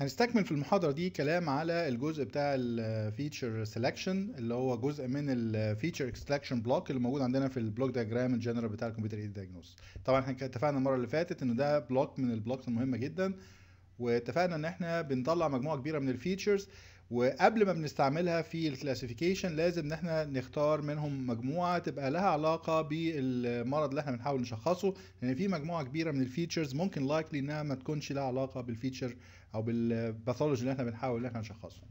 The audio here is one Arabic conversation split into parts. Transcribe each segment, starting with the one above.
هنستكمل في المحاضرة دي كلام على الجزء بتاع الفيتشر سيلكشن اللي هو جزء من الفيتشر اكستراكشن بلوك اللي موجود عندنا في البلوك دياجرام الجنرال بتاع الكمبيوتر ايد دايجنوز طبعا احنا اتفقنا المرة اللي فاتت ان ده بلوك من البلوكس المهمة جدا واتفقنا ان احنا بنطلع مجموعة كبيرة من الفيتشرز وقبل ما بنستعملها في الكلاسيفيكيشن لازم ان احنا نختار منهم مجموعه تبقى لها علاقه بالمرض اللي احنا بنحاول نشخصه لان يعني في مجموعه كبيره من الفيتشرز ممكن لايكلي انها ما تكونش لها علاقه بالفيتشر او بالباثولوجي اللي احنا بنحاول ان احنا نشخصه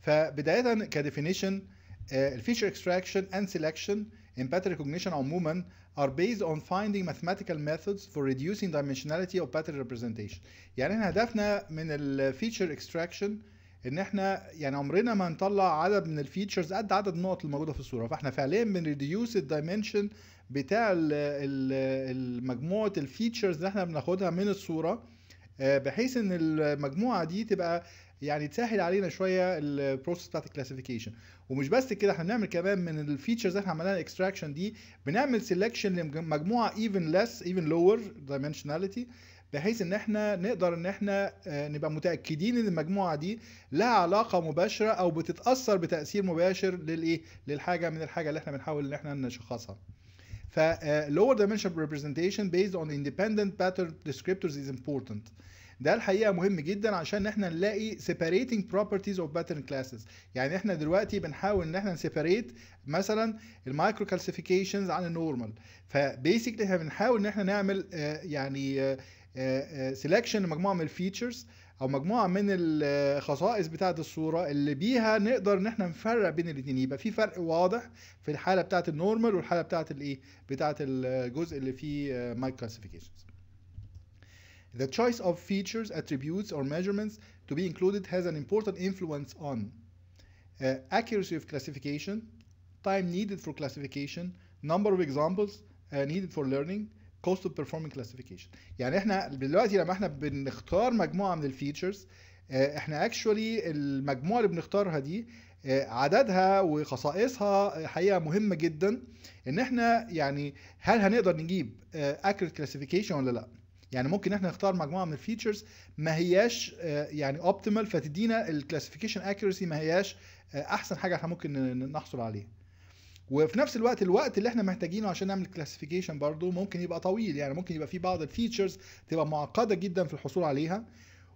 فبدايه كديفينيشن الفيتشر اكستراكشن اند سيلكشن امباتري كوجنيشن عموما are based on finding mathematical methods for reducing dimensionality of pattern representation يعني احنا هدفنا من الفيتشر extraction ان احنا يعني عمرنا ما هنطلع عدد من الفيتشرز قد عدد النقط الموجوده في الصوره فاحنا فعليا بنريديوس الدايمنشن بتاع مجموعه الفيتشرز اللي احنا بناخدها من الصوره آه، بحيث ان المجموعه دي تبقى يعني تسهل علينا شويه البروسيس بتاعت الكلاسيفيكيشن ومش بس كده احنا بنعمل كمان من الفيتشرز اللي احنا عملناها الاكستراكشن دي بنعمل سيلكشن لمجموعه ايفن ليس ايفن لور دايمنشناليتي بحيث ان احنا نقدر ان احنا آه، نبقى متاكدين ان المجموعه دي لها علاقه مباشره او بتتاثر بتاثير مباشر للايه للحاجه من الحاجه اللي احنا بنحاول ان احنا نشخصها ف آه، lower dimension representation based on independent pattern descriptors is important ده الحقيقه مهم جدا عشان احنا نلاقي separating properties of pattern classes يعني احنا دلوقتي بنحاول ان احنا نسيبريت مثلا المايكرو كالسيفيكيشنز عن النورمال فبيسكلي احنا بنحاول ان احنا نعمل آه، يعني سيلكشن آه، آه، لمجموعه من الفيتشرز او مجموعه من الخصائص بتاعه الصوره اللي بيها نقدر ان احنا نفرق بين الاثنين يبقى في فرق واضح في الحاله بتاعه النورمال والحاله بتاعه الايه بتاعه الجزء اللي فيه مايكرو كلاسيفيكيشنز The choice of features, attributes, or measurements to be included has an important influence on uh, accuracy of classification, time needed for classification, number of examples uh, needed for learning, cost of performing classification. يعني احنا دلوقتي لما احنا بنختار مجموعة من الفيتشرز احنا actually المجموعة اللي بنختارها دي عددها وخصائصها حقيقه مهمه جدا ان احنا يعني هل هنقدر نجيب accurate classification ولا لا يعني ممكن احنا نختار مجموعه من الفيتشرز ما هياش آه، يعني اوبتيمال فتدينا الكلاسيفيكيشن اكيورسي ما هياش آه، احسن حاجه احنا ممكن نحصل عليها وفي نفس الوقت الوقت اللي احنا محتاجينه عشان نعمل كلاسيفيكيشن برضو ممكن يبقى طويل يعني ممكن يبقى في بعض الفيتشرز تبقى معقده جدا في الحصول عليها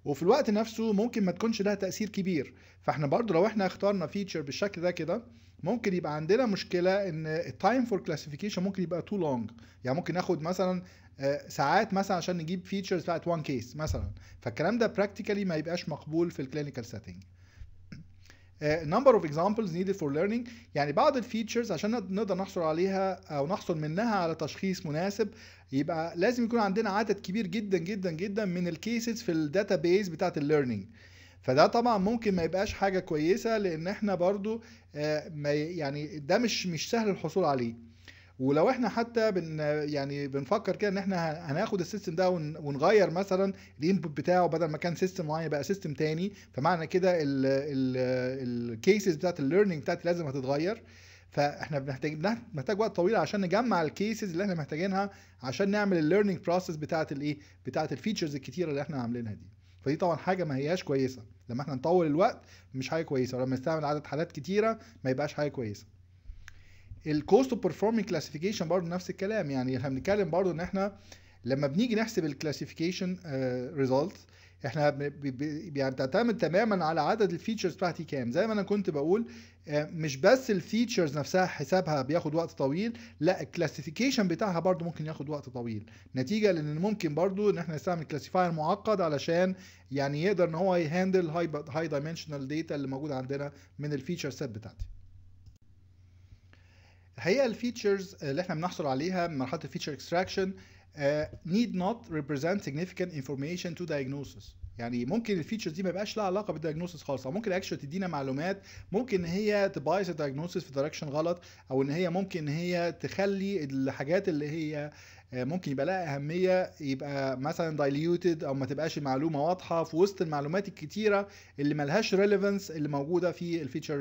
وفي الوقت نفسه ممكن ما تكونش لها تاثير كبير فاحنا برضو لو احنا اخترنا فيتشر بالشكل ده كده ممكن يبقى عندنا مشكله ان التايم فور كلاسيفيكيشن ممكن يبقى تو لونج يعني ممكن ناخد مثلا آه، ساعات مثلا عشان نجيب فيتشرز بتاعت وان كيس مثلا فالكلام ده براكتيكالي ما يبقاش مقبول في الكلينيكال سيتنج نمبر اوف اكزامبلز نيدد فور ليرنينج يعني بعض الفيتشرز عشان نقدر نحصل عليها او نحصل منها على تشخيص مناسب يبقى لازم يكون عندنا عدد كبير جدا جدا جدا من الكيسز في الداتا بيز بتاعت الليرنينج فده طبعا ممكن ما يبقاش حاجه كويسه لان احنا برضو آه، يعني ده مش مش سهل الحصول عليه ولو احنا حتى بن يعني بنفكر كده ان احنا هناخد السيستم ده ونغير مثلا الانبوت بتاعه بدل ما كان سيستم معين بقى سيستم تاني فمعنى كده الكيسز بتاعت الليرنينج بتاعتي لازم هتتغير فاحنا بنحتاج محتاج وقت طويل عشان نجمع الكيسز اللي احنا محتاجينها عشان نعمل الليرنينج بروسيس بتاعت الايه بتاعت الفيتشرز الكتيره اللي احنا عاملينها دي فدي طبعا حاجه ما هياش كويسه لما احنا نطول الوقت مش حاجه كويسه ولما نستعمل عدد حالات كتيره ما يبقاش حاجه كويسه الكوست اوف بيرفورمينج كلاسيفيكيشن برضه نفس الكلام يعني احنا بنتكلم برضه ان احنا لما بنيجي نحسب الكلاسيفيكيشن آه، ريزلت احنا يعني بتعتمد تماما على عدد الفيتشرز بتاعتي كام زي ما انا كنت بقول آه، مش بس الفيتشرز نفسها حسابها بياخد وقت طويل لا الكلاسيفيكيشن بتاعها برضو ممكن ياخد وقت طويل نتيجه لان ممكن برضو ان احنا نستعمل كلاسيفاير معقد علشان يعني يقدر ان هو يهاندل هاي هاي دايمنشنال داتا اللي موجوده عندنا من الفيتشر سيت بتاعتي الحقيقه الفيتشرز اللي احنا بنحصل عليها من مرحله الفيتشر اكستراكشن آه، need not represent significant information to diagnosis يعني ممكن الفيتشرز دي ما يبقاش لها علاقه بالدايجنوستس خالص او ممكن اكشلي تدينا معلومات ممكن ان هي تبايس الدايجنوستس في دايركشن غلط او ان هي ممكن ان هي تخلي الحاجات اللي هي آه، ممكن يبقى لها اهميه يبقى مثلا دايليوتد او ما تبقاش المعلومه واضحه في وسط المعلومات الكتيره اللي ملهاش ريليفنس اللي موجوده في الفيتشر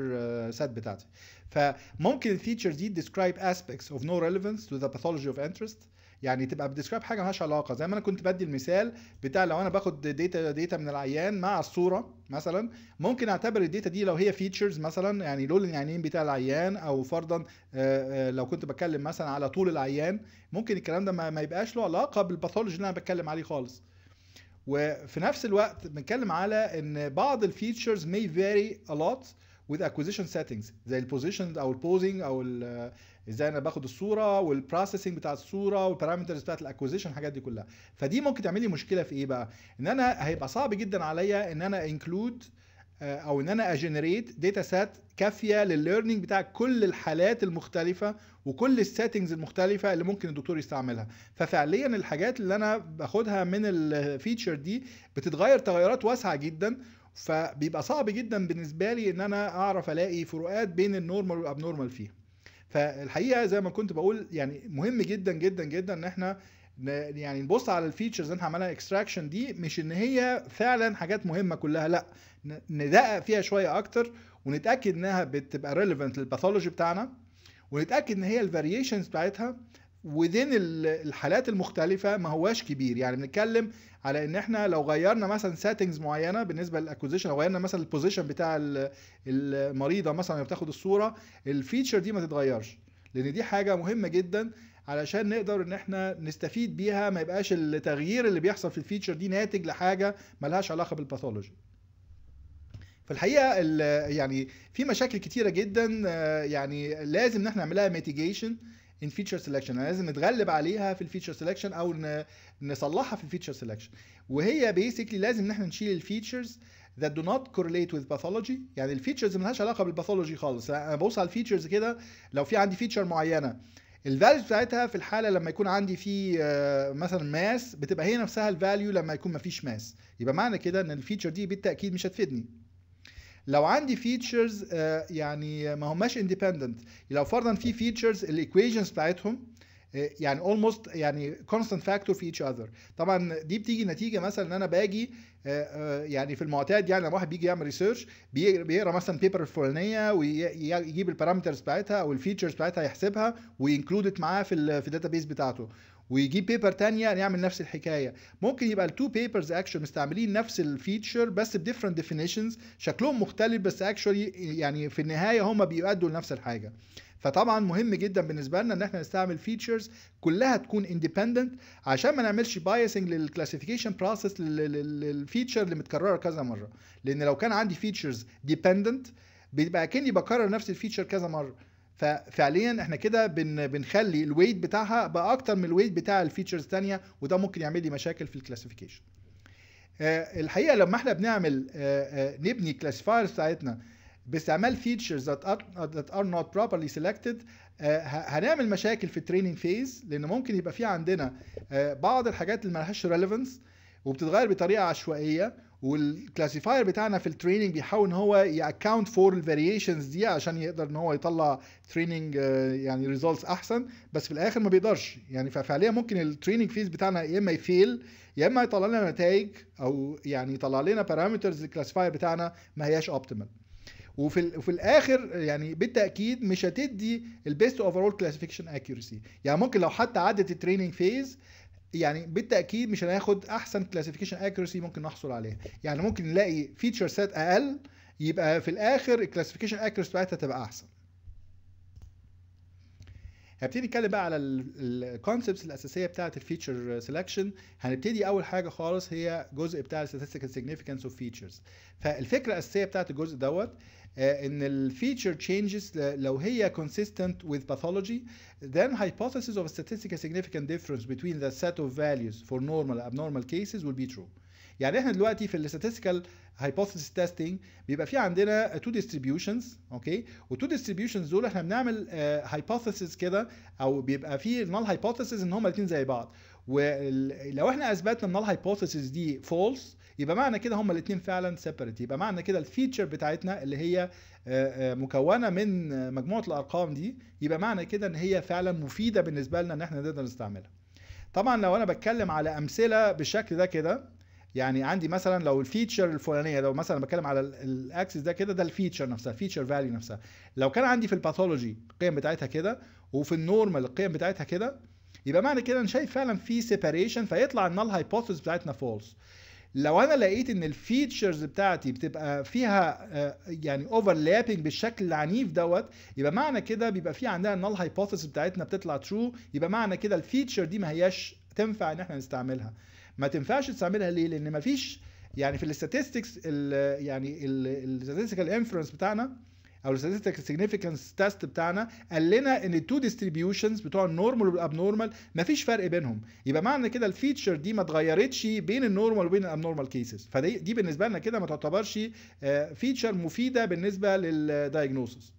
سيت آه، بتاعتي فممكن الفيتشر دي describe aspects of no relevance to the pathology of interest يعني تبقى بتسكرايب حاجه مالهاش علاقه زي ما انا كنت بدي المثال بتاع لو انا باخد داتا داتا من العيان مع الصوره مثلا ممكن اعتبر الداتا دي لو هي فيتشرز مثلا يعني لون العينين بتاع العيان او فرضا آه، آه، لو كنت بتكلم مثلا على طول العيان ممكن الكلام ده ما يبقاش له علاقه بالباثولوجي اللي انا بتكلم عليه خالص وفي نفس الوقت بنتكلم على ان بعض الفيتشرز may vary a lot with acquisition settings زي البوزيشن او البوزنج او ازاي انا باخد الصوره والبروسيسنج بتاع الصوره والبارامترز بتاعت الاكوزيشن الحاجات دي كلها فدي ممكن تعمل لي مشكله في ايه بقى ان انا هيبقى صعب جدا عليا ان انا انكلود آه، او ان انا اجنريت داتا سيت كافيه للليرنينج بتاع كل الحالات المختلفه وكل السيتنجز المختلفه اللي ممكن الدكتور يستعملها ففعليا الحاجات اللي انا باخدها من الفيتشر دي بتتغير تغيرات واسعه جدا فبيبقى صعب جدا بالنسبه لي ان انا اعرف الاقي فروقات بين النورمال والابنورمال فيها فالحقيقه زي ما كنت بقول يعني مهم جدا جدا جدا ان احنا يعني نبص على الفيتشرز اللي احنا عملنا اكستراكشن دي مش ان هي فعلا حاجات مهمه كلها لا ندقق فيها شويه اكتر ونتاكد انها بتبقى ريليفنت للباثولوجي بتاعنا ونتاكد ان هي الفاريشنز بتاعتها وذين الحالات المختلفة ما هواش كبير يعني بنتكلم على ان احنا لو غيرنا مثلا سيتنجز معينة بالنسبة للاكوزيشن لو غيرنا مثلا البوزيشن بتاع المريضة مثلا اللي بتاخد الصورة الفيتشر دي ما تتغيرش لان دي حاجة مهمة جدا علشان نقدر ان احنا نستفيد بيها ما يبقاش التغيير اللي بيحصل في الفيتشر دي ناتج لحاجة ملهاش علاقة بالباثولوجي في الحقيقه يعني في مشاكل كتيره جدا آه، يعني لازم ان احنا نعملها ميتيجيشن ان فيتشر سيلكشن لازم نتغلب عليها في الفيتشر سيلكشن او نصلحها في الفيتشر سيلكشن وهي بيسكلي لازم ان احنا نشيل الفيتشرز that do not correlate with pathology يعني الفيتشرز لهاش علاقه بالباثولوجي خالص انا ببص على الفيتشرز كده لو في عندي فيتشر معينه الفاليو بتاعتها في الحاله لما يكون عندي في آه، مثلا ماس بتبقى هي نفسها الفاليو لما يكون ما فيش ماس يبقى معنى كده ان الفيتشر دي بالتاكيد مش هتفيدني لو عندي فيتشرز آه، يعني ما هماش اندبندنت لو فرضا في فيتشرز الايكويشنز بتاعتهم آه، يعني اولموست يعني كونستانت فاكتور في ايتش اذر طبعا دي بتيجي نتيجه مثلا ان انا باجي آه، يعني في المعتاد يعني لما واحد بيجي يعمل ريسيرش بيقرا مثلا بيبر الفلانيه ويجيب البارامترز بتاعتها او الفيتشرز بتاعتها يحسبها وينكلودت معاها في في الداتا بيس بتاعته ويجيب بيبر تانية نعمل نفس الحكايه ممكن يبقى التو بيبرز اكشن مستعملين نفس الفيتشر بس بديفرنت ديفينيشنز شكلهم مختلف بس اكشولي يعني في النهايه هما بيؤدوا لنفس الحاجه فطبعا مهم جدا بالنسبه لنا ان احنا نستعمل فيتشرز كلها تكون اندبندنت عشان ما نعملش بايسنج للكلاسيفيكيشن بروسيس للفيتشر اللي متكرره كذا مره لان لو كان عندي فيتشرز ديبندنت بيبقى كاني بكرر نفس الفيتشر كذا مره ففعليا احنا كده بن بنخلي الويت بتاعها بقى اكتر من الويت بتاع الفيتشرز الثانيه وده ممكن يعمل لي مشاكل في الكلاسيفيكيشن آه، الحقيقه لما احنا بنعمل آه، آه، نبني كلاسيفايرز بتاعتنا باستعمال فيتشرز that ار نوت بروبرلي سيلكتد هنعمل مشاكل في التريننج فيز لان ممكن يبقى في عندنا بعض الحاجات اللي لهاش ريليفنس وبتتغير بطريقه عشوائيه والكلاسيفاير بتاعنا في التريننج بيحاول ان هو ياكاونت فور الفاريشنز دي عشان يقدر ان هو يطلع تريننج آه، يعني ريزلتس احسن بس في الاخر ما بيقدرش يعني ففعليا ممكن التريننج فيز بتاعنا يا اما يفيل يا اما يطلع لنا نتائج او يعني يطلع لنا بارامترز الكلاسيفاير بتاعنا ما هياش اوبتيمال وفي وفي الاخر يعني بالتاكيد مش هتدي البيست اوفرول كلاسيفيكيشن اكيورسي يعني ممكن لو حتى عدت التريننج فيز يعني بالتاكيد مش هناخد احسن كلاسيفيكيشن اكيرسي ممكن نحصل عليها يعني ممكن نلاقي فيتشر سيت اقل يبقى في الاخر الكلاسيفيكيشن اكيرسي بتاعتها تبقى احسن هبتدي نتكلم بقى على الكونسبتس الاساسيه بتاعه الفيتشر سيلكشن هنبتدي اول حاجه خالص هي جزء بتاع statistical significance اوف فيتشرز فالفكره الاساسيه بتاعه الجزء دوت آه، ان الفيتشر تشينجز لو هي كونسيستنت وذ باثولوجي then hypothesis of a statistically significant difference between the set of values for normal and abnormal cases will be true يعني احنا دلوقتي في الستاتستيكال هايبوثيسيس تيستنج بيبقى في عندنا تو ديستريبيوشنز اوكي والتو ديستريبيوشنز دول احنا بنعمل هايبوثيسيس آه، uh, كده او بيبقى في نال هايبوثيسيس ان هما الاثنين زي بعض ولو احنا اثبتنا النال هايبوثيسيس دي فولس يبقى معنى كده هما الاثنين فعلا سيبريت يبقى معنى كده الفيتشر بتاعتنا اللي هي آه، آه، مكونه من آه، مجموعه الارقام دي يبقى معنى كده ان هي فعلا مفيده بالنسبه لنا ان احنا نقدر نستعملها طبعا لو انا بتكلم على امثله بالشكل ده كده يعني عندي مثلا لو الفيتشر الفلانيه لو مثلا بتكلم على الاكسس ده كده ده الفيتشر نفسها الفيتشر فاليو نفسها لو كان عندي في الباثولوجي القيم بتاعتها كده وفي النورمال القيم بتاعتها كده يبقى معنى كده انا شايف فعلا في سيباريشن فيطلع النال هايبوثيس بتاعتنا فولس لو انا لقيت ان الفيتشرز بتاعتي بتبقى فيها آه، يعني اوفرلابنج بالشكل العنيف دوت يبقى معنى كده بيبقى في عندنا النال هايبوثيسيس بتاعتنا بتطلع ترو يبقى معنى كده الفيتشر دي ما هياش تنفع ان احنا نستعملها ما تنفعش تستعملها ليه لان ما فيش يعني في الاستاتستكس يعني الاستاتستيكال انفرنس بتاعنا او الستاتستيك سيجنيفيكانس تيست بتاعنا قال لنا ان التو ديستريبيوشنز بتوع النورمال والابنورمال مفيش فرق بينهم يبقى معنى كده الفيتشر دي ما اتغيرتش بين النورمال وبين الابنورمال كيسز فدي دي بالنسبه لنا كده ما تعتبرش فيتشر آه، مفيده بالنسبه للدايجنوسس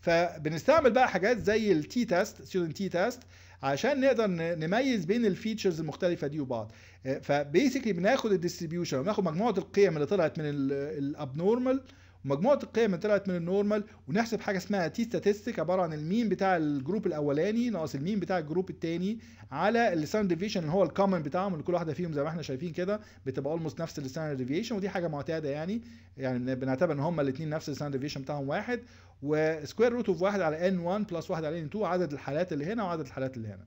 فبنستعمل بقى حاجات زي التي تيست ستودنت تي تيست عشان نقدر نميز بين الفيتشرز المختلفه دي وبعض آه، فبيسكلي بناخد الديستريبيوشن وناخد مجموعه القيم اللي طلعت من الابنورمال مجموعة القيم اللي طلعت من النورمال ونحسب حاجه اسمها تي ستاتستيك عباره عن المين بتاع الجروب الاولاني ناقص المين بتاع الجروب الثاني على الستاندرد ديفيشن اللي هو الكومن بتاعهم اللي كل واحده فيهم زي ما احنا شايفين كده بتبقى اولموست نفس الستاندرد ديفيشن ودي حاجه معتاده يعني يعني بنعتبر ان هم الاثنين نفس الستاندرد ديفيشن بتاعهم واحد وسكوير روت اوف واحد علي ان n1 بلس واحد علي ان n2 عدد الحالات اللي هنا وعدد الحالات اللي هنا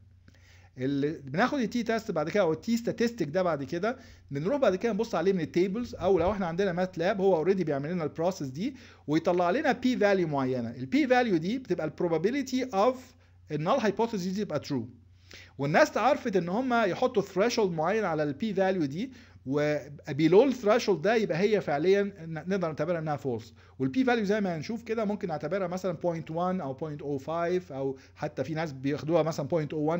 اللي بناخد التي تيست بعد كده او التي ستاتستيك ده بعد كده بنروح بعد كده نبص عليه من التيبلز او لو احنا عندنا مات لاب هو اوريدي بيعمل لنا البروسيس دي ويطلع لنا بي فاليو معينه البي فاليو دي بتبقى البروبابيلتي اوف النال هايبوثيسيس دي تبقى ترو والناس عرفت ان هم يحطوا ثريشولد معين على البي فاليو دي وبيلو الثراشولد ده يبقى هي فعليا نقدر نعتبرها انها فولس والبي فاليو زي ما هنشوف كده ممكن نعتبرها مثلا 0.1 او 0.05 او حتى في ناس بياخدوها مثلا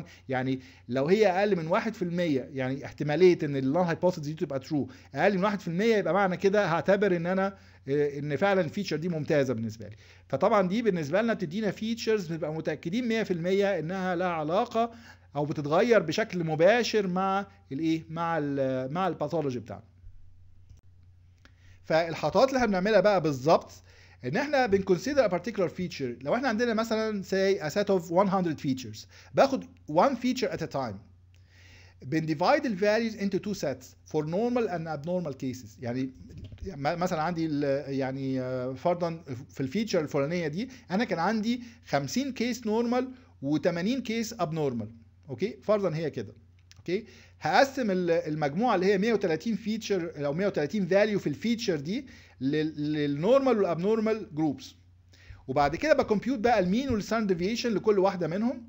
0.01 يعني لو هي اقل من 1% يعني احتماليه ان اللون هايبوثيسيس دي تبقى ترو اقل من 1% يبقى معنى كده هعتبر ان انا آه، ان فعلا الفيتشر دي ممتازه بالنسبه لي فطبعا دي بالنسبه لنا بتدينا فيتشرز بنبقى متاكدين 100% انها لها علاقه او بتتغير بشكل مباشر مع الايه مع الـ مع الباثولوجي بتاعنا فالحطات اللي احنا بنعملها بقى بالظبط ان احنا بنكونسيدر a particular feature لو احنا عندنا مثلا say a set of 100 features باخد one feature at a time بن ديفايد the values into two sets for normal and abnormal cases يعني مثلا عندي يعني آه، فرضا في الفيتشر الفلانيه دي انا كان عندي 50 كيس نورمال و80 كيس ابنورمال اوكي فرضا هي كده اوكي هقسم المجموعه اللي هي 130 فيتشر او 130 فاليو في الفيتشر دي للنورمال والابنورمال جروبس وبعد كده بكمبيوت بقى المين والساند ديفيشن لكل واحده منهم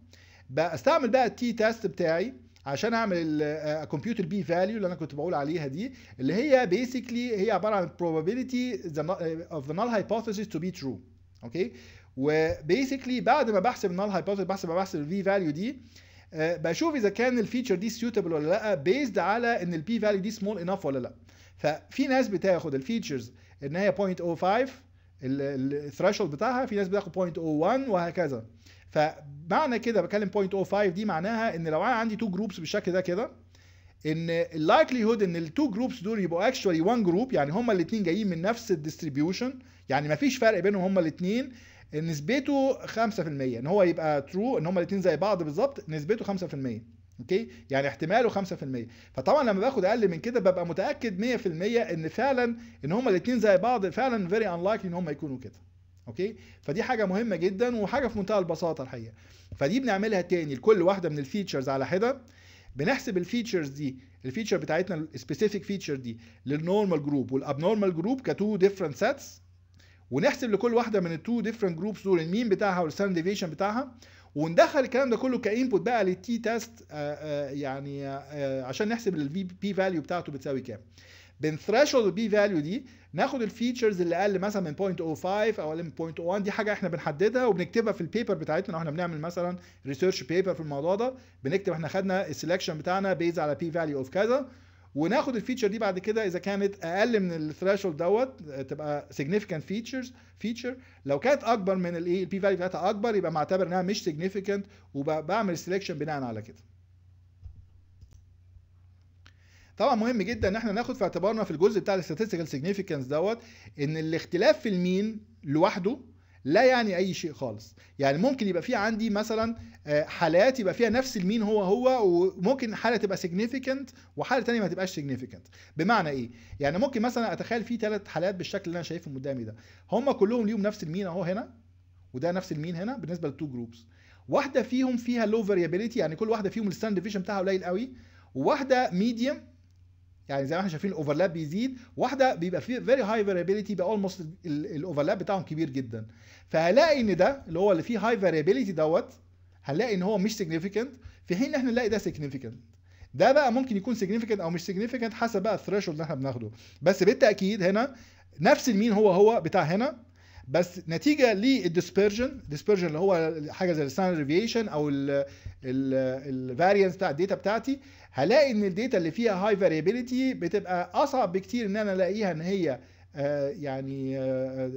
بستعمل بقى التي تيست بتاعي عشان اعمل الكمبيوت البي فاليو اللي انا كنت بقول عليها دي اللي هي بيسكلي هي عباره عن probability آه، of the null hypothesis to be true اوكي وبيسكلي بعد ما بحسب النال هايبوثيسيس بحسب بحسب الفي فاليو دي آه، بشوف اذا كان الفيتشر دي سيوتبل ولا لا بيزد على ان البي فاليو دي سمول انف ولا لا ففي ناس بتاخد الفيتشرز ان هي 0.05 الثريشولد بتاعها في ناس بتاخد 0.01 وهكذا فمعنى كده بكلم 0.05 دي معناها ان لو انا عندي تو جروبس بالشكل ده كده ان اللايكلي هود ان التو جروبس دول يبقوا اكشوالي وان جروب يعني هما الاثنين جايين من نفس الديستريبيوشن يعني مفيش فرق بينهم هما الاثنين نسبته 5% ان هو يبقى ترو ان هما الاثنين زي بعض بالظبط نسبته 5% اوكي يعني احتماله 5% فطبعا لما باخد اقل من كده ببقى متاكد 100% ان فعلا ان هما الاثنين زي بعض فعلا فيري انلايكلي ان هما يكونوا كده اوكي فدي حاجه مهمه جدا وحاجه في منتهى البساطه الحقيقه فدي بنعملها تاني لكل واحده من الفيتشرز على حده بنحسب الفيتشرز دي الفيتشر بتاعتنا السبيسيفيك فيتشر دي للنورمال جروب والابنورمال جروب كتو ديفرنت سيتس ونحسب لكل واحده من التو ديفرنت جروبس دول المين بتاعها والستاند ديفيشن بتاعها وندخل الكلام ده كله كانبوت بقى للتي تيست آه، آه، يعني آه، عشان نحسب البي بي فاليو بتاعته بتساوي كام ثريشولد البي فاليو دي ناخد الفيتشرز اللي اقل مثلا من 0.05 او اقل من 0.1 دي حاجه احنا بنحددها وبنكتبها في البيبر بتاعتنا احنا بنعمل مثلا ريسيرش بيبر في الموضوع ده بنكتب احنا خدنا السلكشن بتاعنا بيز على بي فاليو اوف كذا وناخد الفيتشر دي بعد كده اذا كانت اقل من الثريشولد دوت آه، تبقى سيجنيفيكانت فيتشرز فيتشر لو كانت اكبر من الايه البي فاليو بتاعتها اكبر يبقى معتبر انها مش سيجنيفيكانت وبعمل سيلكشن بناء على كده طبعا مهم جدا ان احنا ناخد في اعتبارنا في الجزء بتاع الاستاتستيكال سيجنيفيكانس دوت ان الاختلاف في المين لوحده لا يعني اي شيء خالص يعني ممكن يبقى في عندي مثلا آه، حالات يبقى فيها نفس المين هو هو وممكن حاله تبقى سيجنيفيكانت وحاله ثانيه ما تبقاش سيجنيفيكانت بمعنى ايه يعني ممكن مثلا اتخيل في ثلاث حالات بالشكل اللي انا شايفهم قدامي ده هم كلهم ليهم نفس المين اهو هنا وده نفس المين هنا بالنسبه للتو جروبس واحده فيهم فيها لو فاريابيليتي يعني كل واحده فيهم الستاند ديفيشن بتاعها قليل قوي وواحده ميديوم يعني زي ما احنا شايفين الاوفرلاب بيزيد واحده بيبقى فيه فيري هاي فاريبيليتي بقى اولموست الاوفرلاب بتاعهم كبير جدا فهلاقي ان ده اللي هو اللي فيه هاي فاريبيليتي دوت هنلاقي ان هو مش سيجنيفيكانت في حين ان احنا نلاقي ده سيجنيفيكانت ده بقى ممكن يكون سيجنيفيكانت او مش سيجنيفيكانت حسب بقى الثريشولد اللي احنا بناخده بس بالتاكيد هنا نفس المين هو هو بتاع هنا بس نتيجه للديسبرجن ديسبرجن اللي هو حاجه زي الستاندرد ريفيشن او الفاريانس بتاع الداتا بتاعتي هلاقي ان الداتا اللي فيها هاي فاريبيليتي بتبقى اصعب بكتير ان انا الاقيها ان هي آه، يعني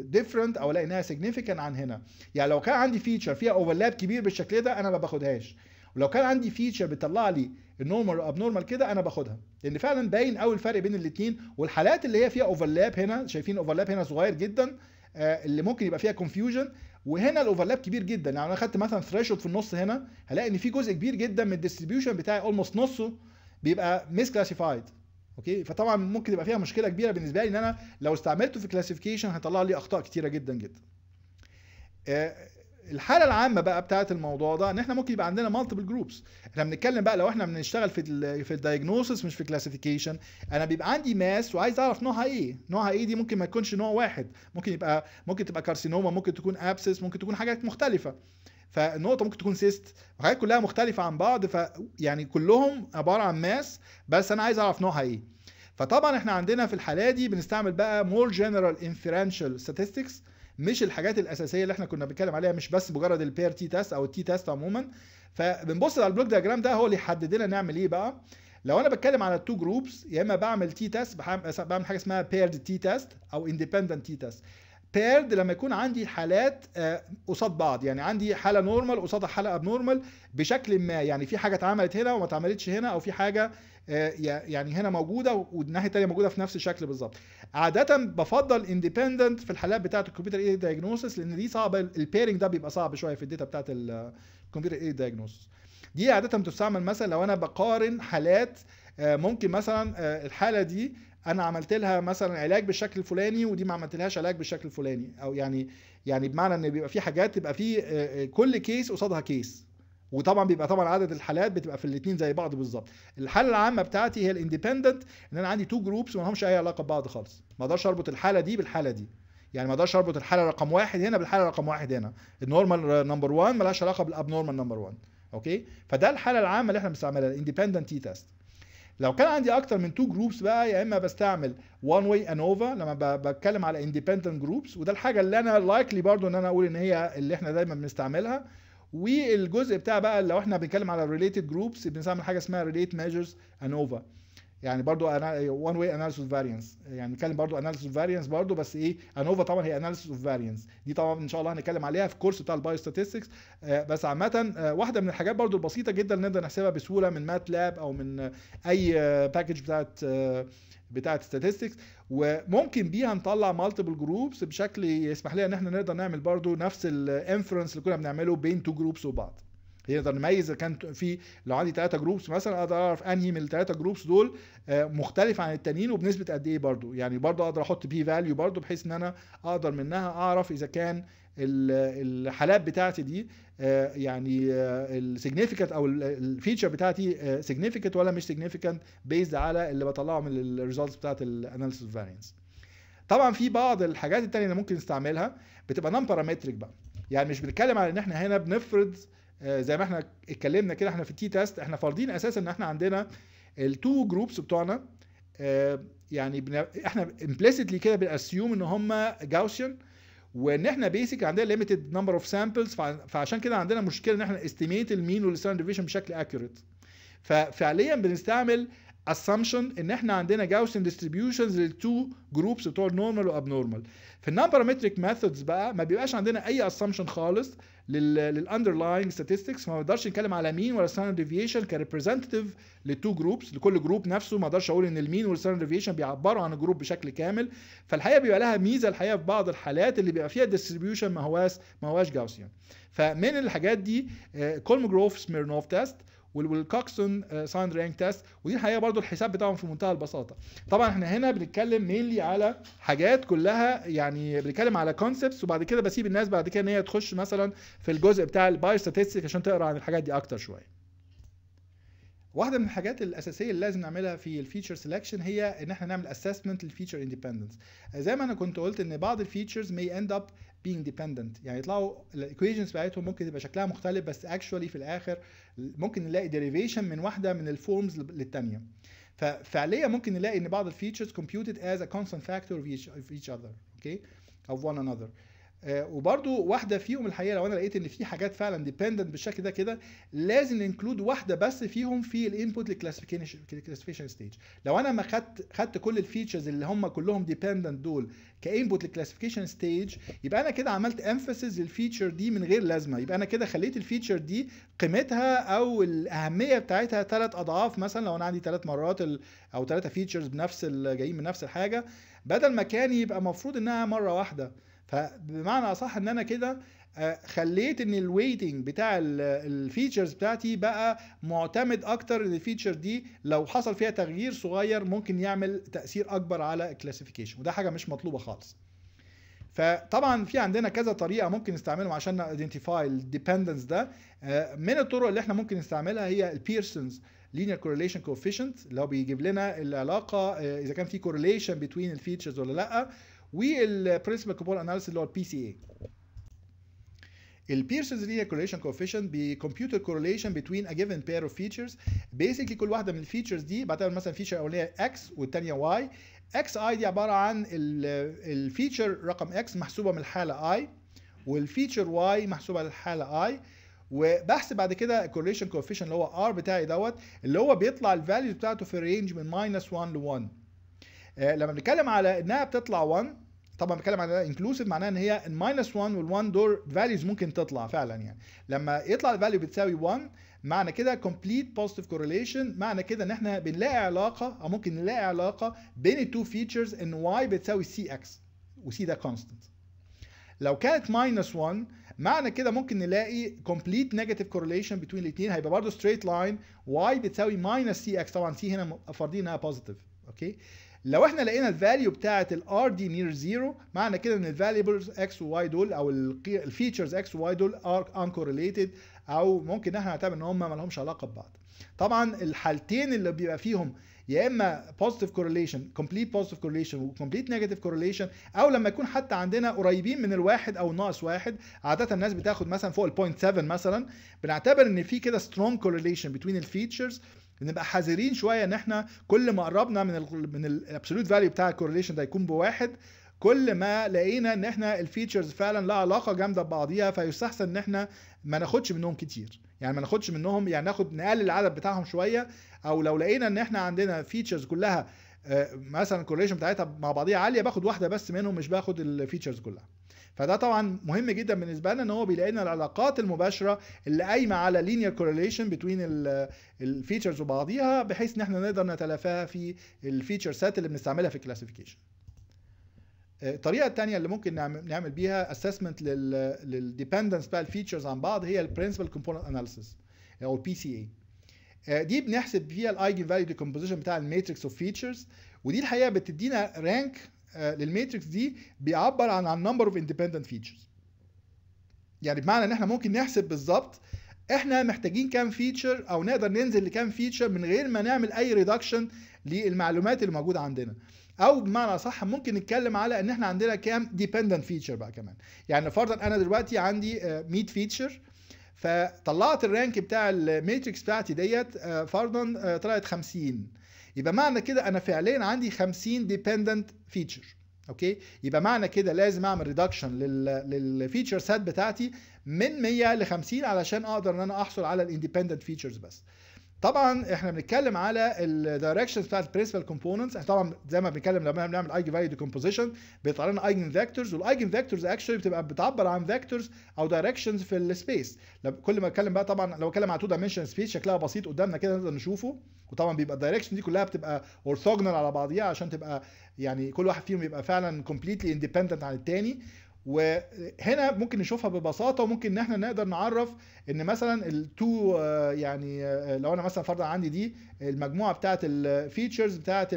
ديفرنت آه، او الاقي انها سيجنيفيكانت عن هنا يعني لو كان عندي فيتشر فيها اوفرلاب كبير بالشكل ده انا ما باخدهاش ولو كان عندي فيتشر بتطلع لي النورمال نورمال كده انا باخدها لان فعلا باين قوي الفرق بين الاثنين والحالات اللي هي فيها اوفرلاب هنا شايفين اوفرلاب هنا صغير جدا آه، اللي ممكن يبقى فيها كونفيوجن وهنا الاوفرلاب كبير جدا يعني انا خدت مثلا ثريشولد في النص هنا هلاقي ان في جزء كبير جدا من الديستريبيوشن بتاعي اولموست نصه بيبقى ميس كلاسيفايد اوكي فطبعا ممكن يبقى فيها مشكله كبيره بالنسبه لي ان انا لو استعملته في كلاسيفيكيشن هيطلع لي اخطاء كتيره جدا جدا آه، الحاله العامه بقى بتاعه الموضوع ده ان احنا ممكن يبقى عندنا مالتيبل جروبس احنا بنتكلم بقى لو احنا بنشتغل في الـ في الدايجنوسس مش في كلاسيفيكيشن انا بيبقى عندي ماس وعايز اعرف نوعها ايه نوعها ايه دي ممكن ما يكونش نوع واحد ممكن يبقى ممكن تبقى كارسينوما ممكن تكون ابسس ممكن تكون حاجات مختلفه فالنقطة ممكن تكون سيست وحاجات كلها مختلفة عن بعض فيعني كلهم عبارة عن ماس بس أنا عايز أعرف نوعها إيه فطبعا احنا عندنا في الحالة دي بنستعمل بقى مور جنرال inferential statistics مش الحاجات الاساسيه اللي احنا كنا بنتكلم عليها مش بس مجرد البير تي تيست او التي تيست عموما فبنبص على البلوك دياجرام ده هو اللي يحدد لنا نعمل ايه بقى لو انا بتكلم على التو جروبس يا اما بعمل تي تيست بعمل حاجه اسمها بيرد تي تيست او اندبندنت تي تيست بيرد لما يكون عندي حالات آه، قصاد بعض يعني عندي حاله نورمال قصادها حاله ابنورمال بشكل ما يعني في حاجه اتعملت هنا وما اتعملتش هنا او في حاجه آه، يعني هنا موجوده والناحيه الثانيه موجوده في نفس الشكل بالظبط عاده بفضل اندبندنت في الحالات بتاعه الكمبيوتر ايد دايجنوستس لان دي صعبه البيرنج ده بيبقى صعب شويه في الداتا بتاعه الكمبيوتر ايد دايجنوستس دي عاده بتستعمل مثلا لو انا بقارن حالات آه، ممكن مثلا آه، الحاله دي انا عملت لها مثلا علاج بالشكل الفلاني ودي ما عملتلهاش علاج بالشكل الفلاني او يعني يعني بمعنى ان بيبقى في حاجات تبقى في كل كيس قصادها كيس وطبعا بيبقى طبعا عدد الحالات بتبقى في الاثنين زي بعض بالظبط الحاله العامه بتاعتي هي الاندبندنت ان انا عندي تو جروبس ما اي علاقه ببعض خالص ما اقدرش اربط الحاله دي بالحاله دي يعني ما اقدرش اربط الحاله رقم واحد هنا بالحاله رقم واحد هنا النورمال نمبر 1 ملهاش علاقه بالابنورمال نمبر 1 اوكي فده الحاله العامه اللي احنا بنستعملها الاندبندنت تي تيست لو كان عندي اكتر من تو جروبس بقى يا اما بستعمل وان واي انوفا لما بتكلم على اندبندنت جروبس وده الحاجه اللي انا لايكلي برضو ان انا اقول ان هي اللي احنا دايما بنستعملها والجزء بتاع بقى لو احنا بنتكلم على ريليتد جروبس بنستعمل حاجه اسمها ريليت ميجرز انوفا يعني برضو وان واي اناليسيس فاريانس يعني بنتكلم برضو اناليسيس فاريانس برضو بس ايه انوفا طبعا هي اناليسيس اوف فاريانس دي طبعا ان شاء الله هنتكلم عليها في الكورس بتاع البايو آه، ستاتستكس بس عامه آه، واحده من الحاجات برضو البسيطه جدا اللي نقدر نحسبها بسهوله من مات لاب او من اي باكج آه، بتاعت بتاعه statistics وممكن بيها نطلع multiple groups بشكل يسمح لنا ان احنا نقدر نعمل برضو نفس الانفرنس اللي كنا بنعمله بين تو جروبس وبعض يقدر نميز اذا كان في لو عندي ثلاثه جروبس مثلا اقدر اعرف انهي من الثلاثه جروبس دول آه، مختلف عن التانيين وبنسبه قد ايه برضو يعني برضو اقدر احط بي فاليو برضو بحيث ان انا اقدر منها اعرف اذا كان الحالات بتاعتي دي آه، يعني آه، السيجنيفيكانت او الفيتشر بتاعتي سيجنيفيكانت ولا مش سيجنيفيكانت بيزد على اللي بطلعه من الريزلتس بتاعت الاناليسيس فارينس طبعا في بعض الحاجات التانية اللي ممكن نستعملها بتبقى نون بارامتريك بقى يعني مش بنتكلم على ان احنا هنا بنفرض آه آه، زي ما احنا اتكلمنا كده احنا في التي تيست احنا فارضين اساسا ان احنا عندنا التو جروبس بتوعنا آه، يعني احنا امبليسيتلي كده بنأسيوم ان هم جاوسيان وان احنا بيسك عندنا ليميتد نمبر اوف سامبلز فعشان كده عندنا مشكله ان احنا استيميت المين والستاندرد ديفيشن بشكل اكيوريت ففعليا بنستعمل assumption ان احنا عندنا جاوسن ديستريبيوشنز للتو جروبس بتوع النورمال وابنورمال في النمبرمتريك ميثودز بقى ما بيبقاش عندنا اي assumption خالص للاندرلاينج ستاتستكس فما بقدرش نتكلم على مين ولا ستاندرد ديفيشن كريبريزنتيف للتو جروبس لكل جروب نفسه ما اقدرش اقول ان المين والستاندرد ديفيشن بيعبروا عن الجروب بشكل كامل فالحقيقه بيبقى لها ميزه الحقيقه في بعض الحالات اللي بيبقى فيها ديستريبيوشن ما هواش ما هواش جاوسيان فمن الحاجات دي كولم جروف سميرنوف تيست والكوكسون ساوند رانك تيست ودي الحقيقه برضو الحساب بتاعهم في منتهى البساطه طبعا احنا هنا بنتكلم مينلي على حاجات كلها يعني بنتكلم على كونسبتس وبعد كده بسيب الناس بعد كده ان هي تخش مثلا في الجزء بتاع الباي ستاتستيك عشان تقرا عن الحاجات دي اكتر شويه واحده من الحاجات الاساسيه اللي لازم نعملها في الفيتشر سيلكشن هي ان احنا نعمل اسسمنت للفيتشر اندبندنس زي ما انا كنت قلت ان بعض الفيتشرز may end up being dependent يعني يطلعوا الايكويشنز بتاعتهم ممكن تبقى شكلها مختلف بس اكشوالي في الاخر ممكن نلاقي ديريفيشن من واحده من الفورمز للثانيه ففعليا ممكن نلاقي ان بعض الفيتشرز computed as a constant factor of each, of each other اوكي okay? of one another آه، وبرده واحده فيهم الحقيقه لو انا لقيت ان في حاجات فعلا ديبندنت بالشكل ده كده لازم انكلود واحده بس فيهم في الانبوت للكلاسيفيكيشن ستيج لو انا ما خدت خدت كل الفيتشرز اللي هم كلهم ديبندنت دول كانبوت للكلاسيفيكيشن ستيج يبقى انا كده عملت امفاسيس للفيتشر دي من غير لازمه يبقى انا كده خليت الفيتشر دي قيمتها او الاهميه بتاعتها ثلاث اضعاف مثلا لو انا عندي ثلاث مرات او ثلاثه فيتشرز بنفس جايين من نفس الحاجه بدل ما كان يبقى المفروض انها مره واحده فبمعنى اصح ان انا كده آه، خليت ان الويتنج بتاع الفيتشرز بتاعتي بقى معتمد اكتر ان الفيتشر دي لو حصل فيها تغيير صغير ممكن يعمل تاثير اكبر على الكلاسيفيكيشن وده حاجه مش مطلوبه خالص فطبعا في عندنا كذا طريقه ممكن نستعملهم عشان ايدنتيفاي الديبندنس ده آه، من الطرق اللي احنا ممكن نستعملها هي البيرسونز linear correlation coefficient اللي هو بيجيب لنا العلاقه آه، اذا كان في correlation between الفيتشرز ولا لا والبرنسبل كوبول اناليسيس اللي هو البي سي اي البيرسونز كوريليشن correlation coefficient بكمبيوتر correlation between ا جيفن بير اوف فيتشرز basically كل واحده من الفيتشرز دي بعتبر مثلا فيتشر الاولانيه اكس والثانيه واي اكس اي دي عباره عن الفيتشر رقم اكس محسوبه من الحاله اي والفيتشر واي محسوبه الحاله اي وبحسب بعد كده الكورليشن كوفيشن اللي هو ار بتاعي دوت اللي هو بيطلع الفاليو بتاعته في الرينج من ماينس 1 ل 1 لما بنتكلم على انها بتطلع 1 طبعا بتكلم على انكلوسيف معناها ان هي الماينس 1 وال1 دور فاليوز ممكن تطلع فعلا يعني لما يطلع الفاليو بتساوي 1 معنى كده كومبليت بوزيتيف كورليشن معنى كده ان احنا بنلاقي علاقه او ممكن نلاقي علاقه بين التو فيتشرز ان واي بتساوي سي اكس وسي ده كونستنت لو كانت ماينس 1 معنى كده ممكن نلاقي كومبليت نيجاتيف كورليشن بين الاثنين هيبقى برضه ستريت لاين واي بتساوي ماينس سي اكس طبعا سي هنا فرضين انها بوزيتيف اوكي لو احنا لقينا الفاليو بتاعه الار دي نير زيرو معنى كده ان الفاليبلز اكس وواي دول او الفيتشرز اكس وواي دول ار انكورليتد او ممكن احنا نعتبر ان هم ما لهمش علاقه ببعض طبعا الحالتين اللي بيبقى فيهم يا اما بوزيتيف كورليشن كومبليت بوزيتيف كورليشن وكومبليت نيجاتيف كورليشن او لما يكون حتى عندنا قريبين من الواحد او ناقص واحد عاده الناس بتاخد مثلا فوق ال 0.7 مثلا بنعتبر ان في كده سترونج كورليشن بين الفيتشرز نبقى حذرين شويه ان احنا كل ما قربنا من الـ من الابسولوت فاليو بتاع الكورليشن ده يكون بواحد كل ما لقينا ان احنا الفيتشرز فعلا لها علاقه جامده ببعضيها فيستحسن ان احنا ما ناخدش منهم كتير يعني ما ناخدش منهم يعني ناخد نقلل العدد بتاعهم شويه او لو لقينا ان احنا عندنا فيتشرز كلها آه، مثلا الكورليشن بتاعتها مع بعضيها عاليه باخد واحده بس منهم مش باخد الفيتشرز كلها فده طبعا مهم جدا بالنسبه لنا ان هو بيلاقي لنا العلاقات المباشره اللي قايمه على لينير كورليشن بتوين الفيتشرز وبعضيها بحيث ان احنا نقدر نتلافاها في الفيتشر سات اللي بنستعملها في الكلاسيفيكيشن آه، الطريقه الثانيه اللي ممكن نعم-، نعمل بيها اسسمنت للديبندنس بقى الفيتشرز عن بعض هي البرنسبل كومبوننت اناليسيس او البي سي اي آه، دي بنحسب فيها الايجن فاليو ديكومبوزيشن بتاع الماتريكس اوف فيتشرز ودي الحقيقه بتدينا رانك آه، للماتريكس دي بيعبر عن عن نمبر اوف اندبندنت فيتشرز يعني بمعنى ان احنا ممكن نحسب بالظبط احنا محتاجين كام فيتشر او نقدر ننزل لكام فيتشر من غير ما نعمل اي ريدكشن للمعلومات اللي موجوده عندنا او بمعنى اصح ممكن نتكلم على ان احنا عندنا كام ديبندنت فيتشر بقى كمان يعني فرضا انا دلوقتي عندي 100 آه، فيتشر فطلعت الرانك بتاع الماتريكس بتاعتي ديت آه، فرضا طلعت 50 يبقى معنى كده انا فعليا عندي 50 ديبندنت فيتشر اوكي يبقى معنى كده لازم اعمل ريدكشن للفيتشر سيت بتاعتي من 100 ل 50 علشان اقدر ان انا احصل على الاندبندنت فيتشرز بس طبعا احنا بنتكلم على الدايركشنز بتاعت البرنسبل كومبوننتس احنا طبعا زي ما بنتكلم لما بنعمل ايجن فاليو ديكومبوزيشن بيطلع لنا ايجن فيكتورز والايجن فيكتورز اكشولي بتبقى بتعبر عن فيكتورز او دايركشنز في السبيس كل ما اتكلم بقى طبعا لو اتكلم على تو دايمنشن سبيس شكلها بسيط قدامنا كده نقدر نشوفه وطبعا بيبقى الدايركشن دي كلها بتبقى اورثوجونال على بعضيها عشان تبقى يعني كل واحد فيهم يبقى فعلا كومبليتلي اندبندنت عن الثاني وهنا ممكن نشوفها ببساطه وممكن ان احنا نقدر نعرف ان مثلا التو آه، يعني آه، لو انا مثلا فرضا عندي دي المجموعه بتاعه الفيتشرز بتاعه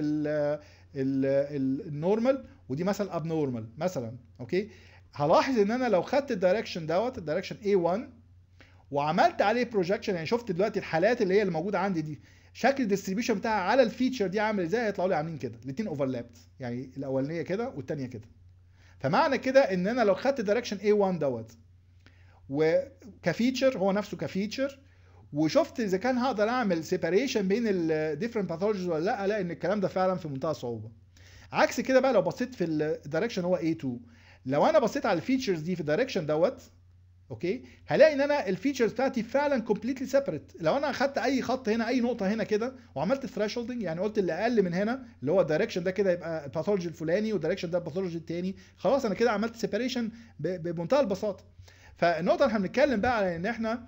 النورمال ودي مثلا اب نورمال مثلا اوكي هلاحظ ان انا لو خدت الدايركشن دوت الدايركشن A1 وعملت عليه بروجكشن يعني شفت دلوقتي الحالات اللي هي الموجوده عندي دي شكل الديستريبيوشن بتاعها على الفيتشر دي عامل ازاي هيطلعوا لي عاملين كده الاثنين اوفرلابت يعني الاولانيه كده والثانيه كده فمعنى كده ان انا لو خدت دايركشن A1 دوت وكفيتشر هو نفسه كفيتشر وشفت اذا كان هقدر اعمل سيباريشن بين الديفرنت باثولوجيز ولا لا الاقي ان الكلام ده فعلا في منتهى الصعوبه عكس كده بقى لو بصيت في الدايركشن هو A2 لو انا بصيت على الفيتشرز دي في الدايركشن دوت اوكي هلاقي ان انا الفيتشرز بتاعتي فعلا كومبليتلي سيبريت لو انا اخدت اي خط هنا اي نقطه هنا كده وعملت ثريشولدنج يعني قلت اللي اقل من هنا اللي هو الدايركشن ده كده يبقى الباثولوجي الفلاني والدايركشن ده الباثولوجي التاني خلاص انا كده عملت سيبريشن بمنتهى البساطه فالنقطه اللي احنا بنتكلم بقى على ان احنا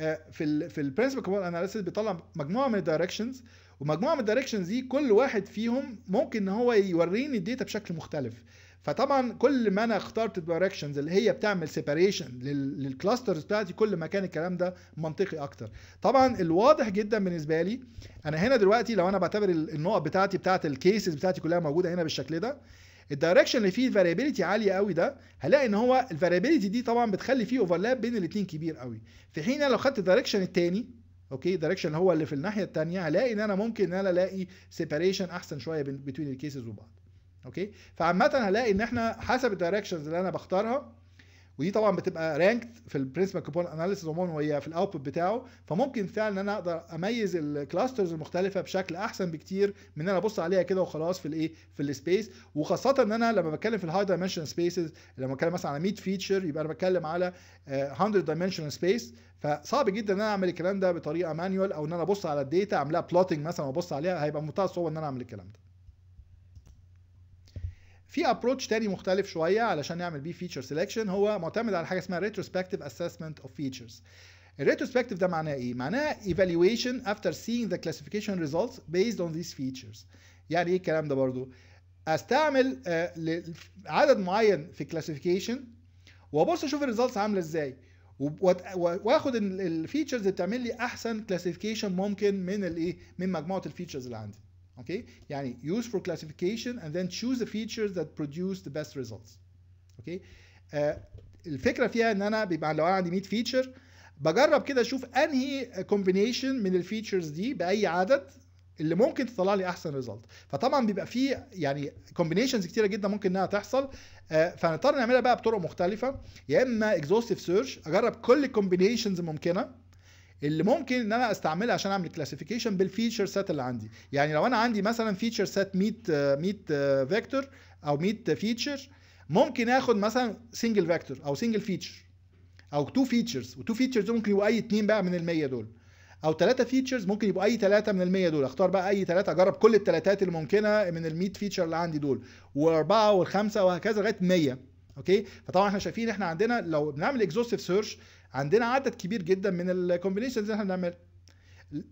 آه، في الـ في البرنسبل كومبوننت اناليسيس بيطلع مجموعه من الدايركشنز ومجموعه من الدايركشنز دي كل واحد فيهم ممكن ان هو يوريني الداتا بشكل مختلف فطبعا كل ما انا اخترت الدايركشنز اللي هي بتعمل سيباريشن للكلاسترز بتاعتي كل ما كان الكلام ده منطقي اكتر طبعا الواضح جدا بالنسبه لي انا هنا دلوقتي لو انا بعتبر النقط بتاعتي بتاعت الكيسز بتاعتي كلها موجوده هنا بالشكل ده الدايركشن اللي فيه الفاريابيلتي عاليه قوي ده هلاقي ان هو الفاريابيلتي دي طبعا بتخلي فيه اوفرلاب بين الاثنين كبير قوي في حين انا لو خدت الدايركشن الثاني اوكي الدايركشن اللي هو اللي في الناحيه الثانيه هلاقي ان انا ممكن ان انا الاقي سيباريشن احسن شويه بين بين الكيسز وبعض اوكي فعامه هلاقي ان احنا حسب الدايركشنز اللي انا بختارها ودي طبعا بتبقى رانكت في البرنسبل كوبون اناليسيس عموما وهي في الاوتبوت بتاعه فممكن فعلا ان انا اقدر اميز الكلاسترز المختلفه بشكل احسن بكتير من ان انا ابص عليها كده وخلاص في الايه في السبيس وخاصه ان انا لما بتكلم في الهاي دايمنشن سبيسز لما بتكلم مثلا على 100 فيتشر يبقى انا بتكلم على 100 دايمنشن سبيس فصعب جدا ان انا اعمل الكلام ده بطريقه مانيوال او ان انا ابص على الداتا اعملها بلوتنج مثلا وابص عليها هيبقى منتهى الصعوبه ان انا اعمل الكلام ده في ابروتش تاني مختلف شويه علشان نعمل بيه فيتشر سيلكشن هو معتمد على حاجه اسمها ريتروسبكتيف اسسمنت اوف فيتشرز الريتروسبكتيف ده معناه ايه معناه ايفالويشن افتر سينج ذا كلاسيفيكيشن ريزلتس based اون ذيس فيتشرز يعني ايه الكلام ده برضو استعمل آه، عدد معين في كلاسيفيكيشن وابص اشوف الريزلتس عامله ازاي واخد الفيتشرز اللي بتعمل لي احسن كلاسيفيكيشن ممكن من الايه من مجموعه الفيتشرز اللي عندي okay يعني use for classification and then choose the features that produce the best results okay uh, الفكره فيها ان انا بيبقى لو انا عندي 100 فيتشر بجرب كده اشوف انهي كومبينيشن من الفيتشرز دي باي عدد اللي ممكن تطلع لي احسن ريزلت فطبعا بيبقى في يعني كومبينيشنز كتيره جدا ممكن انها تحصل آه، فنضطر نعملها بقى بطرق مختلفه يا اما اكزوستيف سيرش اجرب كل الكومبينيشنز الممكنه اللي ممكن ان انا استعملها عشان اعمل كلاسيفيكيشن بالفيتشر سيت اللي عندي يعني لو انا عندي مثلا فيتشر سيت 100 100 فيكتور او 100 فيتشر ممكن اخد مثلا سنجل فيكتور او سنجل فيتشر او تو فيتشرز وتو فيتشرز ممكن يبقوا اي اتنين بقى من ال100 دول او ثلاثه فيتشرز ممكن يبقوا اي ثلاثه من المية دول اختار بقى اي ثلاثه اجرب كل الثلاثات الممكنه من ال100 فيتشر اللي عندي دول واربعه والخمسه وهكذا لغايه 100 اوكي فطبعا احنا شايفين احنا عندنا لو بنعمل اكزوستيف سيرش عندنا عدد كبير جدا من الكومبينيشنز اللي احنا بنعملها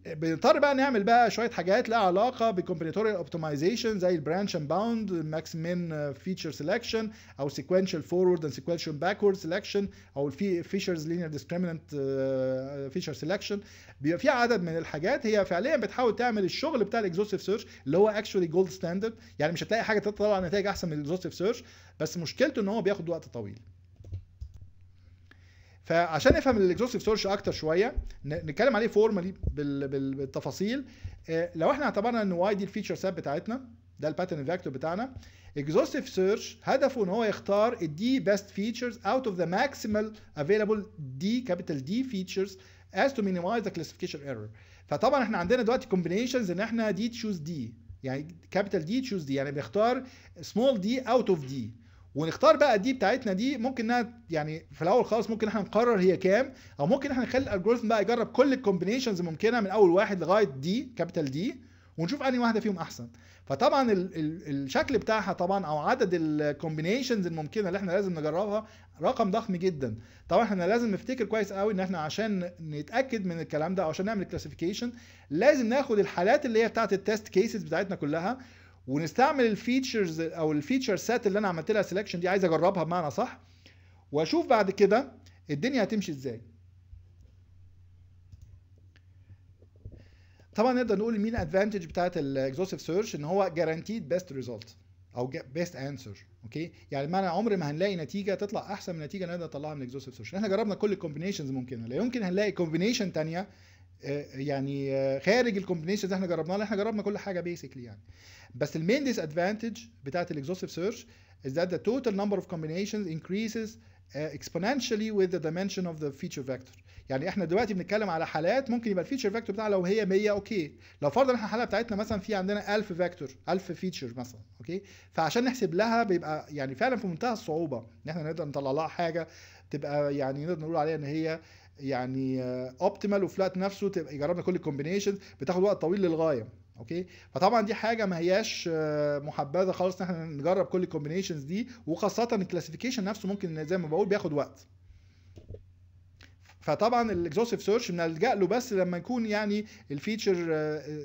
بنضطر بقى نعمل بقى شويه حاجات لها علاقه بكومبينيتوريال اوبتمايزيشن زي البرانش اند باوند ماكس مين فيتشر سيلكشن او سيكوينشال فورورد اند سيكوينشال باكورد سيلكشن او في فيشرز لينير ديسكريمنت فيشر سيلكشن بيبقى في عدد من الحاجات هي فعليا بتحاول تعمل الشغل بتاع الاكزوستيف سيرش اللي هو اكشولي جولد ستاندرد يعني مش هتلاقي حاجه تطلع نتائج احسن من الاكزوستيف سيرش بس مشكلته ان هو بياخد وقت طويل فعشان نفهم الاكزوستيف سيرش اكتر شويه نتكلم عليه فورمالي بالتفاصيل آه، لو احنا اعتبرنا ان واي دي الفيتشر سيت بتاعتنا ده الباترن فيكتور بتاعنا اكزوستيف سيرش هدفه ان هو يختار الدي بيست فيتشرز اوت اوف ذا ماكسيمال افيلابل دي كابيتال دي فيتشرز as to minimize the classification error فطبعا احنا عندنا دلوقتي combinations ان احنا دي تشوز دي يعني كابيتال دي تشوز دي يعني بيختار سمول دي اوت اوف دي ونختار بقى دي بتاعتنا دي ممكن انها يعني في الاول خالص ممكن احنا نقرر هي كام او ممكن احنا نخلي الالجوريثم بقى يجرب كل الكومبينيشنز ممكنه من اول واحد لغايه دي كابيتال دي ونشوف انهي واحده فيهم احسن فطبعا الشكل بتاعها طبعا او عدد الكومبينيشنز الممكنه اللي احنا لازم نجربها رقم ضخم جدا طبعا احنا لازم نفتكر كويس قوي ان احنا عشان نتاكد من الكلام ده او عشان نعمل كلاسيفيكيشن لازم ناخد الحالات اللي هي بتاعت التست كيسز بتاعتنا كلها ونستعمل الفيتشرز او الفيتشر سيت اللي انا عملت لها سيلكشن دي عايز اجربها بمعنى صح واشوف بعد كده الدنيا هتمشي ازاي طبعا نقدر نقول مين ادفانتج بتاعت الاكزوستيف سيرش ان هو جارانتيد بيست ريزلت او بيست انسر اوكي يعني بمعنى عمر ما هنلاقي نتيجه تطلع احسن من نتيجه نقدر نطلعها من الاكزوستيف سيرش احنا جربنا كل الكومبينيشنز ممكنه لا يمكن هنلاقي كومبينيشن ثانيه آه، يعني آه، خارج الكومبينيشنز احنا جربناها احنا جربنا كل حاجه بيسكلي يعني بس المين ديس ادفانتج بتاعت الاكزوستيف سيرش is that the total number of combinations increases Uh, exponentially with the dimension of the feature vector يعني احنا دلوقتي بنتكلم على حالات ممكن يبقى الفيتشر فيكتور بتاعها لو هي 100 اوكي لو فرضا احنا الحاله بتاعتنا مثلا في عندنا 1000 فيكتور 1000 فيتشر مثلا اوكي فعشان نحسب لها بيبقى يعني فعلا في منتهى الصعوبه ان احنا نقدر نطلع لها حاجه تبقى يعني نقدر نقول عليها ان هي يعني اوبتيمال آه، وفي الوقت نفسه تبقى جربنا كل الكومبينيشنز بتاخد وقت طويل للغايه اوكي فطبعا دي حاجه ما هياش آه، محبذه خالص ان احنا نجرب كل الكومبينيشنز دي وخاصه الكلاسيفيكيشن نفسه ممكن زي ما بقول بياخد وقت فطبعا الاكزوستيف سيرش بنلجا له بس لما يكون يعني الفيتشر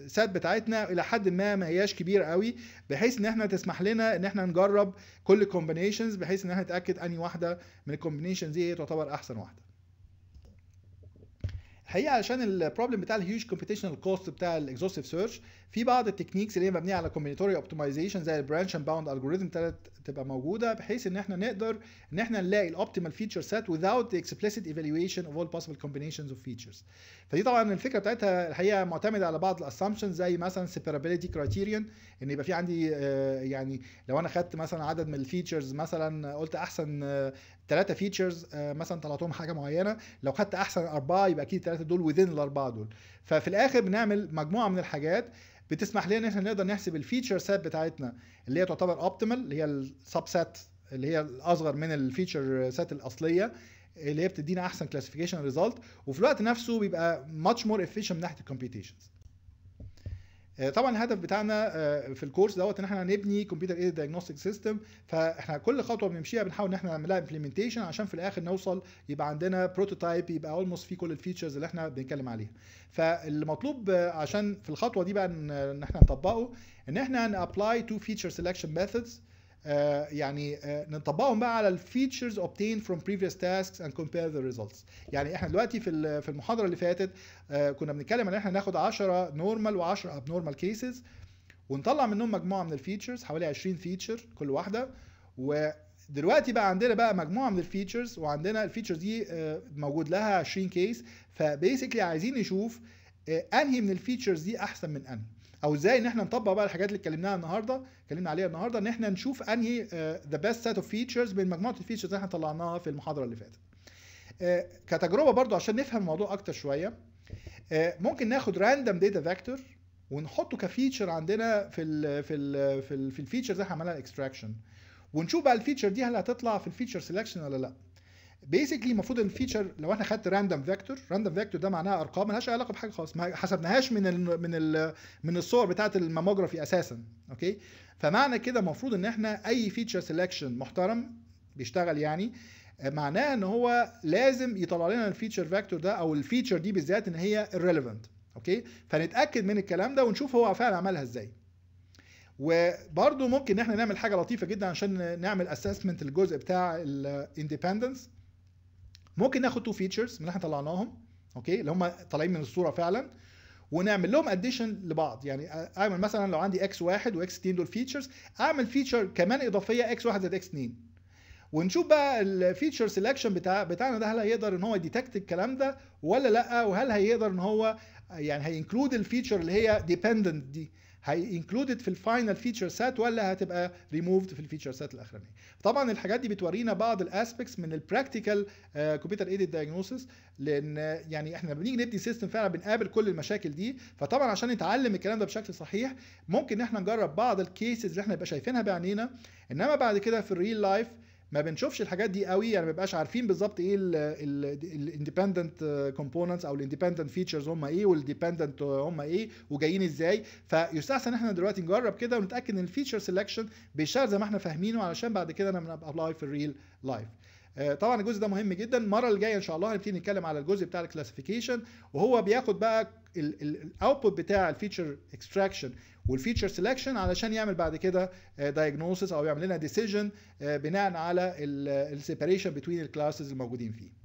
سات آه، آه، بتاعتنا الى حد ما ما هياش كبيره قوي بحيث ان احنا تسمح لنا ان احنا نجرب كل الكومبينيشنز بحيث ان احنا نتاكد اني واحده من الكومبينيشنز دي تعتبر احسن واحده الحقيقه علشان البروبلم بتاع الهيوج كومبيتيشنال كوست بتاع الاكزوستيف سيرش في بعض التكنيكس اللي هي مبنيه على كومبينيتوري اوبتمايزيشن زي البرانش اند باوند الجوريزم تبقى موجوده بحيث ان احنا نقدر ان احنا نلاقي الاوبتيمال فيتشر سيت without the explicit evaluation of all possible combinations of features فدي طبعا الفكره بتاعتها الحقيقه معتمده على بعض الاسامبشنز زي مثلا separability criterion ان يبقى في عندي آه، يعني لو انا خدت مثلا عدد من الفيتشرز مثلا قلت احسن ثلاثه آه، فيتشرز آه، مثلا طلعتهم حاجه معينه لو خدت احسن اربعه يبقى اكيد الثلاثه دول within الاربعه دول ففي الاخر بنعمل مجموعه من الحاجات بتسمح لنا ان احنا نقدر نحسب الفيتشر سيت بتاعتنا اللي هي تعتبر اوبتيمال اللي هي السب سيت اللي هي الاصغر من الفيتشر سيت الاصليه اللي هي بتدينا احسن كلاسيفيكيشن ريزلت وفي الوقت نفسه بيبقى ماتش مور efficient من ناحيه الكمبيوتيشنز آه، طبعا الهدف بتاعنا آه، في الكورس دوت ان احنا هنبني كمبيوتر ايد دايجنوستيك سيستم فاحنا كل خطوه بنمشيها بنحاول ان احنا نعملها امبلمنتيشن عشان في الاخر نوصل يبقى عندنا بروتوتايب يبقى اولموست فيه كل الفيتشرز اللي احنا بنتكلم عليها فالمطلوب آه، عشان في الخطوه دي بقى ان احنا نطبقه ان احنا هنابلاي تو فيتشر سيلكشن ميثودز آه، يعني آه، نطبقهم بقى على الفيتشرز obtained from previous tasks and compare the results يعني احنا دلوقتي في في المحاضره اللي فاتت آه، كنا بنتكلم ان احنا ناخد 10 نورمال و10 نورمال كيسز ونطلع منهم مجموعه من الفيتشرز حوالي 20 فيتشر كل واحده ودلوقتي بقى عندنا بقى مجموعه من الفيتشرز وعندنا الفيتشرز دي موجود لها 20 كيس فبيسكلي عايزين نشوف انهي من الفيتشرز دي احسن من انهي او ازاي ان احنا نطبق بقى الحاجات اللي اتكلمناها النهارده اتكلمنا عليها النهارده ان احنا نشوف انهي ذا بيست سيت اوف فيتشرز من مجموعه الفيتشرز اللي احنا طلعناها في المحاضره اللي فاتت آه، كتجربه برضو عشان نفهم الموضوع اكتر شويه آه، ممكن ناخد راندوم داتا فاكتور ونحطه كفيتشر عندنا في الـ في الـ في, في الفيتشرز اللي احنا عملناها اكستراكشن ونشوف بقى الفيتشر دي هل هتطلع في الفيتشر سيلكشن ولا لا بيسكلي المفروض ان الفيتشر لو احنا خدت راندوم فيكتور راندوم فيكتور ده معناها ارقام ملهاش علاقه بحاجه خالص ما حسبناهاش من الـ من الـ من الصور بتاعه الماموجرافي اساسا اوكي فمعنى كده المفروض ان احنا اي فيتشر سيلكشن محترم بيشتغل يعني معناه ان هو لازم يطلع لنا الفيتشر فيكتور ده او الفيتشر دي بالذات ان هي irrelevant اوكي فنتاكد من الكلام ده ونشوف هو فعلا عملها ازاي وبرده ممكن ان احنا نعمل حاجه لطيفه جدا عشان نعمل اسسمنت الجزء بتاع الاندبندنس ممكن ناخد تو فيتشرز من اللي احنا طلعناهم اوكي اللي هم طالعين من الصوره فعلا ونعمل لهم اديشن لبعض يعني اعمل مثلا لو عندي اكس 1 واكس 2 دول فيتشرز اعمل فيتشر كمان اضافيه اكس 1 زائد اكس 2 ونشوف بقى الفيتشر سيلكشن بتاع بتاعنا ده هل هيقدر ان هو ديتكت الكلام ده ولا لا وهل هيقدر ان هو يعني هينكلود الفيتشر اللي هي ديبندنت دي هي انكلودد في الفاينل فيتشر سيت ولا هتبقى ريموفد في الفيتشر سيت الاخرانيه طبعا الحاجات دي بتورينا بعض الاسبيكتس من البراكتيكال كمبيوتر ايدد دايجنوستس لان يعني احنا لما بنيجي نبني سيستم فعلا بنقابل كل المشاكل دي فطبعا عشان نتعلم الكلام ده بشكل صحيح ممكن ان احنا نجرب بعض الكيسز اللي احنا نبقى شايفينها بعينينا انما بعد كده في الريل لايف ما بنشوفش الحاجات دي قوي يعني ما بيبقاش عارفين بالظبط ايه الاندبندنت كومبوننتس او الاندبندنت فيتشرز هم ايه والديبندنت هم ايه وجايين ازاي فيستحسن احنا دلوقتي نجرب كده ونتاكد ان الفيتشر سيلكشن بيشتغل زي ما احنا فاهمينه علشان بعد كده لما نبقى ابلاي في الريل لايف آه، طبعا الجزء ده مهم جدا المره الجايه ان شاء الله هنبتدي نتكلم على الجزء بتاع الكلاسيفيكيشن وهو بياخد بقى الاوتبوت بتاع الفيتشر اكستراكشن والفيتشر سيلكشن علشان يعمل بعد كده دايجنوستس آه، او يعمل لنا ديسيجن آه، بناء على السيبريشن بتوين الكلاسز الموجودين فيه